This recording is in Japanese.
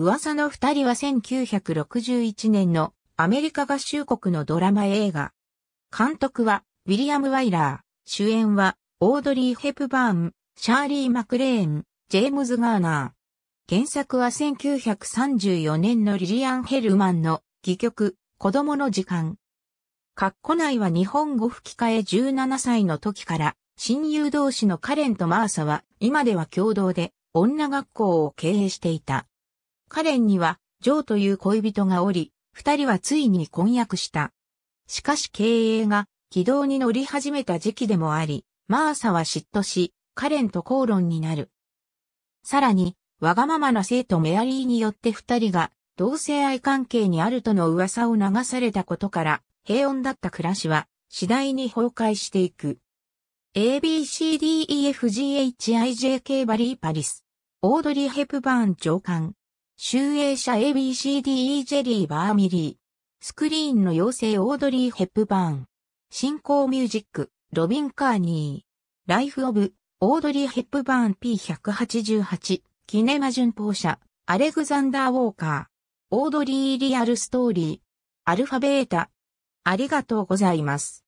噂の二人は1961年のアメリカ合衆国のドラマ映画。監督はウィリアム・ワイラー、主演はオードリー・ヘプバーン、シャーリー・マクレーン、ジェームズ・ガーナー。原作は1934年のリリアン・ヘルマンの戯曲、子供の時間。カッコ内は日本語吹き替え17歳の時から、親友同士のカレンとマーサは今では共同で女学校を経営していた。カレンには、ジョーという恋人がおり、二人はついに婚約した。しかし経営が軌道に乗り始めた時期でもあり、マーサは嫉妬し、カレンと口論になる。さらに、わがままな生徒メアリーによって二人が同性愛関係にあるとの噂を流されたことから、平穏だった暮らしは次第に崩壊していく。ABCDEFGHIJK バリーパリス。オードリー・ヘプバーン長官。集英社 ABCDE ジェリー・バーミリー。スクリーンの妖精オードリー・ヘップバーン。進行ミュージック、ロビン・カーニー。ライフ・オブ、オードリー・ヘップバーン P188。キネマ順法社、アレグザンダー・ウォーカー。オードリー・リアル・ストーリー。アルファベータ。ありがとうございます。